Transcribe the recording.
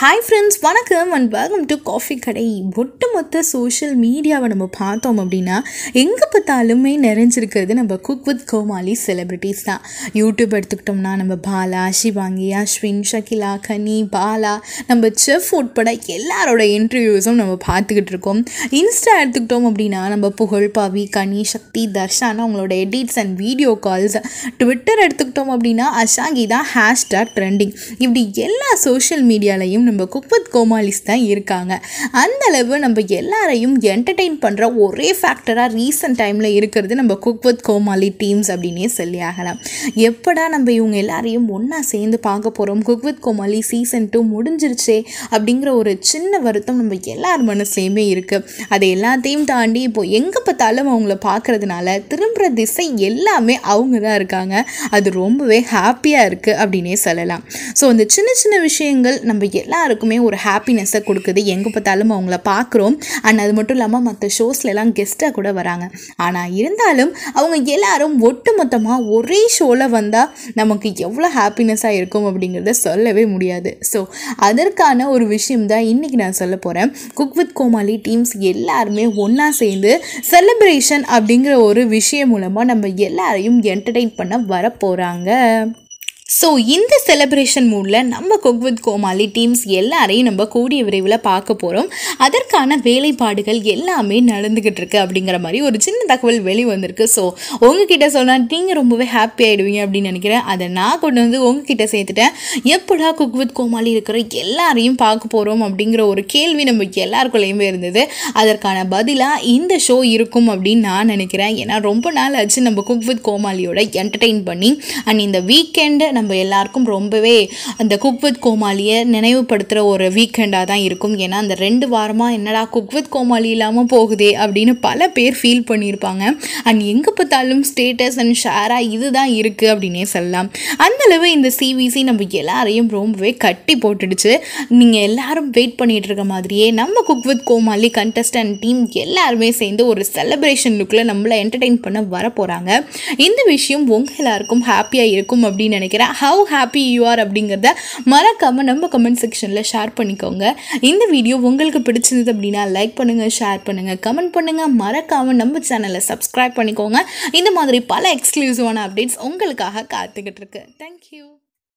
hi friends வணக்கம் and welcome to coffee கடை ஒட்டுமொத்த சோஷியல் மீடியாவை நம்ம பார்த்தோம் அப்படின்னா எங்கே பார்த்தாலுமே நிறைஞ்சிருக்கிறது நம்ம குக் வித் கோமாளி செலிப்ரிட்டிஸ் தான் யூடியூப் எடுத்துக்கிட்டோம்னா நம்ம பாலா ஷிவாங்கி அஸ்வின் ஷகிலா கனி பாலா நம்ம செஃப் உட்பட எல்லாரோட இன்டர்வியூஸும் நம்ம பார்த்துக்கிட்டு இருக்கோம் இன்ஸ்டா எடுத்துக்கிட்டோம் அப்படின்னா நம்ம புகழ் பாவி கனி சக்தி தர்ஷானா அவங்களோட edits and video calls Twitter எடுத்துக்கிட்டோம் அப்படின்னா அஷாங்கி தான் ஹேஷ்டாக் ட்ரெண்டிங் இப்படி எல்லா சோஷியல் மீடியாலையும் நம்ம குக்பத் கோமாலிஸ் தான் இருக்காங்க அந்தளவு நம்ம எல்லாரையும் என்டர்டெயின் பண்ணுற ஒரே ஃபேக்டராக ரீசெண்ட் டைமில் இருக்கிறது நம்ம குக்பத் கோமாளி டீம்ஸ் அப்படின்னே சொல்லி ஆகலாம் எப்படா நம்ம இவங்க எல்லாரையும் ஒன்றா சேர்ந்து பார்க்க போகிறோம் குக்வத் கோமாளி சீசன் டூ முடிஞ்சிருச்சே அப்படிங்கிற ஒரு சின்ன வருத்தம் நம்ம எல்லார் மனசுலேயுமே இருக்குது அது எல்லாத்தையும் தாண்டி இப்போது எங்கே பார்த்தாலும் அவங்கள பார்க்குறதுனால திரும்புகிற திசை எல்லாமே அவங்க தான் இருக்காங்க அது ரொம்பவே ஹாப்பியாக இருக்குது அப்படின்னே சொல்லலாம் ஸோ அந்த சின்ன சின்ன விஷயங்கள் நம்ம எல்லா எல்லாருக்குமே ஒரு ஹாப்பினஸ்ஸை கொடுக்குது எங்கே பார்த்தாலும் அவங்கள பார்க்குறோம் அண்ட் அது மட்டும் இல்லாமல் மற்ற ஷோஸ்லலாம் கெஸ்ட்டாக கூட வராங்க ஆனால் இருந்தாலும் அவங்க எல்லாரும் ஒட்டு ஒரே ஷோவில் வந்தால் நமக்கு எவ்வளோ ஹாப்பினஸ்ஸாக இருக்கும் அப்படிங்கிறத சொல்லவே முடியாது ஸோ அதற்கான ஒரு விஷயம் தான் இன்றைக்கி நான் சொல்ல போகிறேன் குக் வித் கோமாளி டீம்ஸ் எல்லாருமே ஒன்றா சேர்ந்து செலிப்ரேஷன் அப்படிங்கிற ஒரு விஷயம் மூலமாக நம்ம எல்லாரையும் என்டர்டெயின் பண்ண வரப்போகிறாங்க ஸோ இந்த செலப்ரேஷன் மூடில் நம்ம குக் வித் கோமாளி டீம்ஸ் எல்லாரையும் நம்ம கூடிய விரைவில் பார்க்க போகிறோம் அதற்கான வேலைப்பாடுகள் எல்லாமே நடந்துக்கிட்டு இருக்கு அப்படிங்கிற மாதிரி ஒரு சின்ன தகவல் வெளிவந்திருக்கு ஸோ உங்ககிட்ட சொன்னால் நீங்கள் ரொம்பவே ஹாப்பி ஆகிடுவீங்க அப்படின்னு நினைக்கிறேன் அதை நான் கொண்டு வந்து உங்ககிட்ட சேர்த்துட்டேன் எப்படா குக் வித் கோமாளி இருக்கிற எல்லாரையும் பார்க்க போகிறோம் அப்படிங்கிற ஒரு கேள்வி நம்ம எல்லாருக்குள்ளேயுமே இருந்தது அதற்கான பதிலாக இந்த ஷோ இருக்கும் அப்படின்னு நான் நினைக்கிறேன் ஏன்னா ரொம்ப நாள் ஆச்சு நம்ம குக் வித் கோமாளியோட என்டர்டெயின் பண்ணி அண்ட் இந்த வீக்கெண்டு நம்ம எல்லாருக்கும் ரொம்பவே அந்த குக் வித் கோமாளியை நினைவுபடுத்துகிற ஒரு வீக்கெண்டாக தான் இருக்கும் ஏன்னா அந்த ரெண்டு வாரமாக என்னடா குக் வித் கோமாளி இல்லாமல் போகுதே அப்படின்னு பல பேர் ஃபீல் பண்ணியிருப்பாங்க அண்ட் எங்கே பார்த்தாலும் ஸ்டேட்டஸ் அண்ட் ஷேராக இதுதான் இருக்குது அப்படின்னே சொல்லலாம் அந்தளவு இந்த சிவிசி நம்ம எல்லாரையும் ரொம்பவே கட்டி போட்டுடுச்சு நீங்கள் எல்லாரும் வெயிட் பண்ணிகிட்டு இருக்க மாதிரியே நம்ம cook with Comali contestant team எல்லாருமே சேர்ந்து ஒரு செலப்ரேஷன் லுக்கில் நம்மளை என்டர்டெயின் பண்ண வர போகிறாங்க இந்த விஷயம் உங்கள் எல்லாருக்கும் ஹாப்பியாக இருக்கும் அப்படின்னு நினைக்கிறேன் ஹவு ஹாப்பி யூ ஆர் அப்படிங்கிறத மறக்காமல் நம்ம கமெண்ட் செக்ஷனில் ஷேர் பண்ணிக்கோங்க இந்த வீடியோ உங்களுக்கு பிடிச்சிருந்தது அப்படின்னா லைக் பண்ணுங்கள் ஷேர் பண்ணுங்கள் கமெண்ட் பண்ணுங்கள் மறக்காமல் நம்ம சேனலை சப்ஸ்கிரைப் பண்ணிக்கோங்க இந்த மாதிரி பல எக்ஸ்க்ளூசிவான அப்டேட்ஸ் உங்களுக்காக காத்துக்கிட்டு இருக்கு தேங்க்யூ